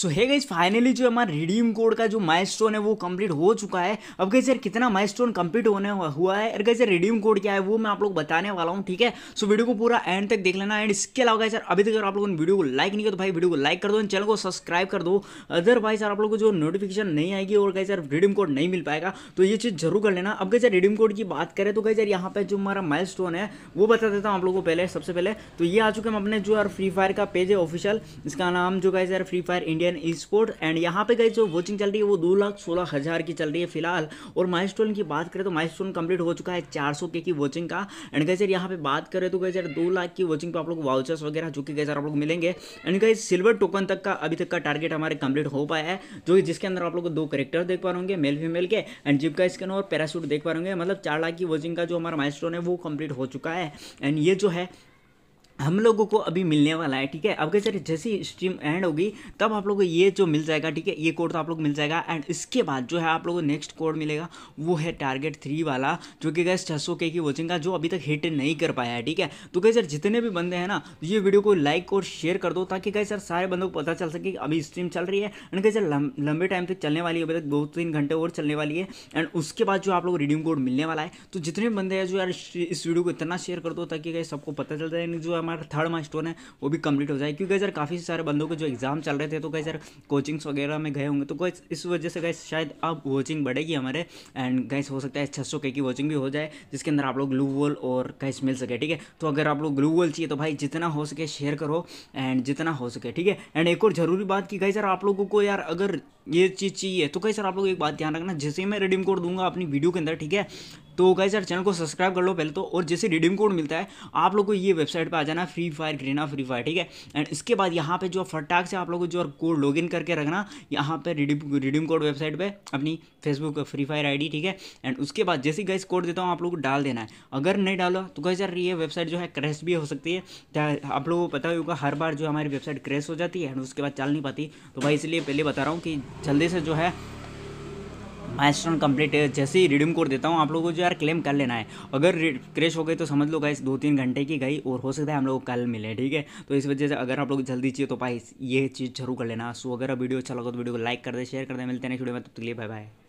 सो है गई फाइनली जो हमारा रिडीम कोड का जो माइलस्टोन है वो कंप्लीट हो चुका है अब कहीं यार कितना माइलस्टोन कंप्लीट होने हुआ है यार गाइज यार रिडीम कोड क्या है वो मैं आप लोग बताने वाला हूँ ठीक है सो वीडियो को पूरा एंड तक देख लेना एंड इसके अलावा सर अभी तक आप लोगों ने वीडियो को लाइक नहीं किया तो भाई वीडियो को लाइक कर दो चैनल को सब्सक्राइब कर दो अदरवाइज सर आप लोग को जो नोटिफिकेशन नहीं आएगी और कहीं सर रिडीम कोड नहीं मिल पाएगा तो ये चीज़ जरूर कर लेना अब गाइज सर रिडीम कोड की बात करें तो कहीं सर यहाँ पर जो हमारा माइल है वो बता देता हूँ आप लोगों को पहले सबसे पहले तो ये आ चुके हम अपने जो यार फ्री फायर का पेज है ऑफिशियल इसका नाम जो कहे sir Free Fire India Indian sport and यहाँ पे गई जो वोचिंग चल रही है वो दो लाख सोलह हज़ार की चल रही है फिलहाल और माइस्टोन की बात करें तो माइस्टोन कंप्लीट हो चुका है चार सौ के की वोचिंग का एंड गई सर यहाँ पे बात करें तो गई सर दो लाख की वोचिंग पे आप लोग वाउचर्स वगैरह जो कि गई सर आप लोग मिलेंगे एंड कहीं सिल्वर टोकन तक का अभी तक का टारगेट हमारे कंप्लीट हो पाया है जो कि जिसके अंदर आप लोग दो करेक्टर देख पा रहे मेल फीमेल के एंड जिप का स्कैन और पैरासूट देख पा रहे मतलब चार लाख की वोचिंग का जो हमारा माइस्टोन है वो कंप्लीट हो चुका है एंड ये जो है हम लोगों को अभी मिलने वाला है ठीक है अब सर जैसी स्ट्रीम एंड होगी तब आप लोगों को ये जो मिल जाएगा ठीक है ये कोड तो आप लोग मिल जाएगा एंड इसके बाद जो है आप लोगों को नेक्स्ट कोड मिलेगा वो है टारगेट थ्री वाला जो कि गैस छह सौ के की वॉचिंग का जो अभी तक हिट नहीं कर पाया है ठीक है तो गए सर जितने भी बंदे हैं ना तो ये वीडियो को लाइक और शेयर कर दो ताकि गए सर सारे बंदों को पता चल सके कि अभी स्ट्रीम चल रही है एंड कहीं सर लंबे टाइम तक चलने वाली है अभी तक दो तीन घंटे और चलने वाली है एंड उसके बाद जो आप लोग रिडीम कोड मिलने वाला है तो जितने बंदे हैं जो यार इस वीडियो को इतना शेयर कर दो ताकि कहीं सबको पता चल जाए जो हमारा थर्ड स्टोन है वो भी कंप्लीट हो जाए क्योंकि सर काफ़ी सारे बंदों के जो एग्ज़ाम चल रहे थे तो कहीं सर कोचिंग्स वगैरह में गए होंगे तो कोई इस वजह से गैस शायद अब वॉचिंग बढ़ेगी हमारे एंड गैस हो सकता है छः सौ के की वॉचिंग भी हो जाए जिसके अंदर आप लोग ग्लू वॉल और गैस मिल सके ठीक है तो अगर आप लोग ग्लू वॉल चाहिए तो भाई जितना हो सके शेयर करो एंड जितना हो सके ठीक है एंड एक और ज़रूरी बात कि गई सर आप लोगों को यार अगर ये चीज़ चाहिए तो कहीं सर आप लोग एक बात ध्यान रखना जैसे मैं रिडीम कोड दूंगा अपनी वीडियो के अंदर ठीक है तो गाइज यार चैनल को सब्सक्राइब कर लो पहले तो और जैसे रिडीम कोड मिलता है आप लोग को ये वेबसाइट पे आ जाना Free Fire Garena Free Fire ठीक है एंड इसके बाद यहाँ पे जो फटाक से आप लोग को जो कोड लॉग इन करके रखना यहाँ पे रिडीम रिडीम कोड वेबसाइट पे अपनी फेसबुक फ्री फायर आईडी ठीक है एंड उसके बाद जैसे गाइज कोड देता हूँ आप लोग को डाल देना है अगर नहीं डालो तो गाइज यार ये वेबसाइट जो है क्रैश भी हो सकती है आप लोगों को पता ही होगा हर बार जो हमारी वेबसाइट क्रैश हो जाती है एंड उसके बाद चल नहीं पाती तो भाई इसलिए पहले बता रहा हूँ कि जल्दी से जो है माइलस्टोन कंप्लीट जैसे ही रिडीम कोड देता हूँ आप लोगों को जो यार क्लेम कर लेना है अगर क्रेश हो गई तो समझ लो गाइस दो तीन घंटे की गई और हो सकता है हम लोग कल मिले ठीक है तो इस वजह से अगर आप लोग जल्दी चाहिए तो भाई ये चीज़ जरूर कर लेना सो अगर वीडियो अच्छा लगा तो वीडियो को लाइक कर दे शेयर कर दे मिलते हैं नेक्स्ट वीडियो में तब तक लिए बाय बाय